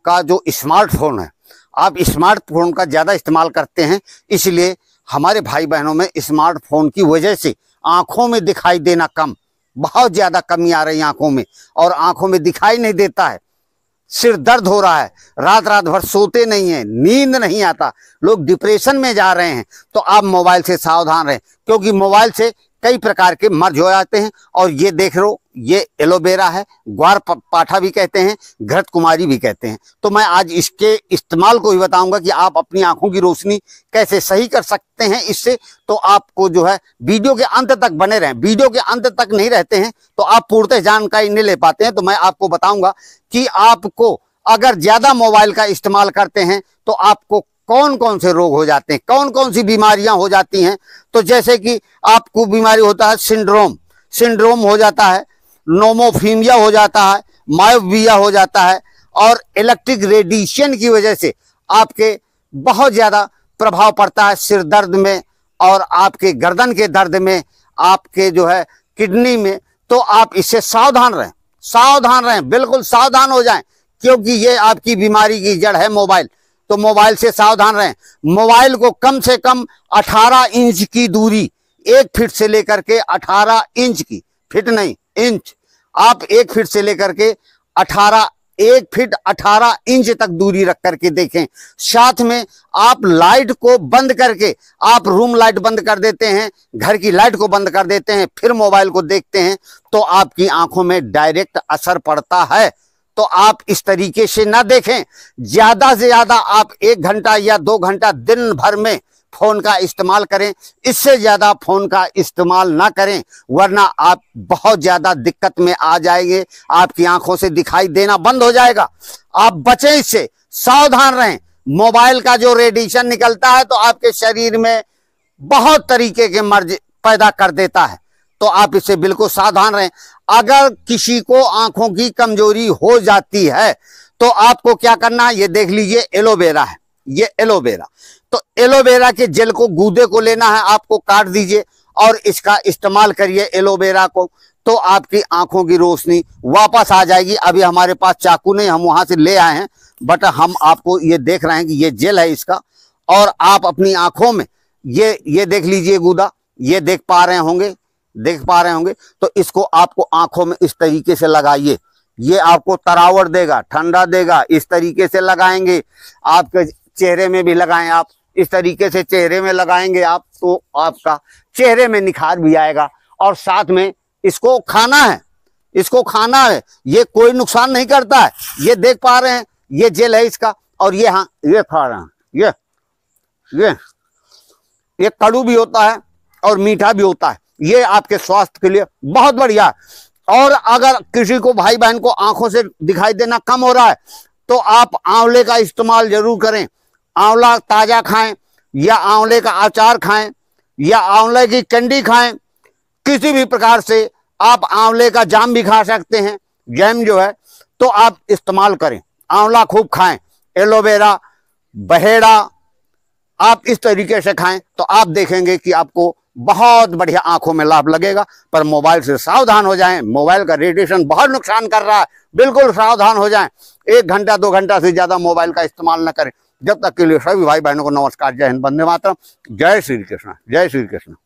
आपका जो स्मार्टफोन है आप स्मार्टफोन का ज़्यादा इस्तेमाल करते हैं इसलिए हमारे भाई बहनों में स्मार्टफोन की वजह से आँखों में दिखाई देना कम बहुत ज़्यादा कमी आ रही है आँखों में और आँखों में दिखाई नहीं देता है सिर दर्द हो रहा है रात रात भर सोते नहीं है नींद नहीं आता लोग डिप्रेशन में जा रहे हैं तो आप मोबाइल से सावधान रहें क्योंकि मोबाइल से कई प्रकार के मर्ज हो जाते हैं और ये देख लो ये एलोवेरा है ग्वार पाठा भी कहते हैं घृत कुमारी भी कहते हैं तो मैं आज इसके इस्तेमाल को भी बताऊंगा कि आप अपनी आंखों की रोशनी कैसे सही कर सकते हैं इससे तो आपको जो है वीडियो के अंत तक बने रहें वीडियो के अंत तक नहीं रहते हैं तो आप पूर्णतः जानकारी नहीं ले पाते हैं तो मैं आपको बताऊंगा कि आपको अगर ज़्यादा मोबाइल का इस्तेमाल करते हैं तो आपको कौन कौन से रोग हो जाते हैं कौन कौन सी बीमारियां हो जाती हैं तो जैसे कि आपको बीमारी होता है सिंड्रोम सिंड्रोम हो जाता है नोमोफीमिया हो जाता है मायोबिया हो जाता है और इलेक्ट्रिक रेडिएशन की वजह से आपके बहुत ज़्यादा प्रभाव पड़ता है सिर दर्द में और आपके गर्दन के दर्द में आपके जो है किडनी में तो आप इससे सावधान रहें सावधान रहें बिल्कुल सावधान हो जाएं क्योंकि ये आपकी बीमारी की जड़ है मोबाइल तो मोबाइल से सावधान रहें मोबाइल को कम से कम 18 इंच की दूरी एक फिट से लेकर के 18 इंच की फिट नहीं इंच आप एक फिट से लेकर के 18 एक फिट 18 इंच तक दूरी रख करके देखें साथ में आप लाइट को बंद करके आप रूम लाइट बंद कर देते हैं घर की लाइट को बंद कर देते हैं फिर मोबाइल को देखते हैं तो आपकी आंखों में डायरेक्ट असर पड़ता है तो आप इस तरीके से ना देखें ज्यादा से ज्यादा आप एक घंटा या दो घंटा दिन भर में फोन का इस्तेमाल करें इससे ज्यादा फोन का इस्तेमाल ना करें वरना आप बहुत ज्यादा दिक्कत में आ जाएंगे आपकी आंखों से दिखाई देना बंद हो जाएगा आप बचें इससे सावधान रहें मोबाइल का जो रेडिएशन निकलता है तो आपके शरीर में बहुत तरीके के मर्ज पैदा कर देता है तो आप इससे बिल्कुल सावधान रहें अगर किसी को आंखों की कमजोरी हो जाती है तो आपको क्या करना है ये देख लीजिए एलोवेरा है ये एलोवेरा तो एलोवेरा के जेल को गूदे को लेना है आपको काट दीजिए और इसका इस्तेमाल करिए एलोवेरा को तो आपकी आंखों की रोशनी वापस आ जाएगी अभी हमारे पास चाकू नहीं हम वहां से ले आए हैं बट हम आपको ये देख रहे हैं कि ये जेल है इसका और आप अपनी आंखों में ये ये देख लीजिए गुदा ये देख पा रहे होंगे देख पा रहे होंगे तो इसको आपको आंखों में इस तरीके से लगाइए ये आपको तरावट देगा ठंडा देगा इस तरीके से लगाएंगे आपके चेहरे में भी लगाएं आप इस तरीके से चेहरे में लगाएंगे आप तो आपका चेहरे में निखार भी आएगा और साथ में इसको खाना है इसको खाना है ये कोई नुकसान नहीं करता है ये देख पा रहे हैं ये जेल है इसका और ये हाँ ये खा रहे हैं ये ये ये कड़ू भी होता है और मीठा भी होता है ये आपके स्वास्थ्य के लिए बहुत बढ़िया और अगर किसी को भाई बहन को आंखों से दिखाई देना कम हो रहा है तो आप आंवले का इस्तेमाल जरूर करें आंवला ताजा खाएं या आंवले का अचार खाएं या आंवले की कंडी खाएं किसी भी प्रकार से आप आंवले का जाम भी खा सकते हैं जैम जो है तो आप इस्तेमाल करें आंवला खूब खाएं एलोवेरा बहेड़ा आप इस तरीके से खाएं तो आप देखेंगे कि आपको बहुत बढ़िया आंखों में लाभ लगेगा पर मोबाइल से सावधान हो जाएं मोबाइल का रेडिएशन बहुत नुकसान कर रहा है बिल्कुल सावधान हो जाएं एक घंटा दो घंटा से ज़्यादा मोबाइल का इस्तेमाल न करें जब तक के लिए सभी भाई बहनों को नमस्कार जय हिंद बंदे मातरम जय श्री कृष्ण जय श्री कृष्ण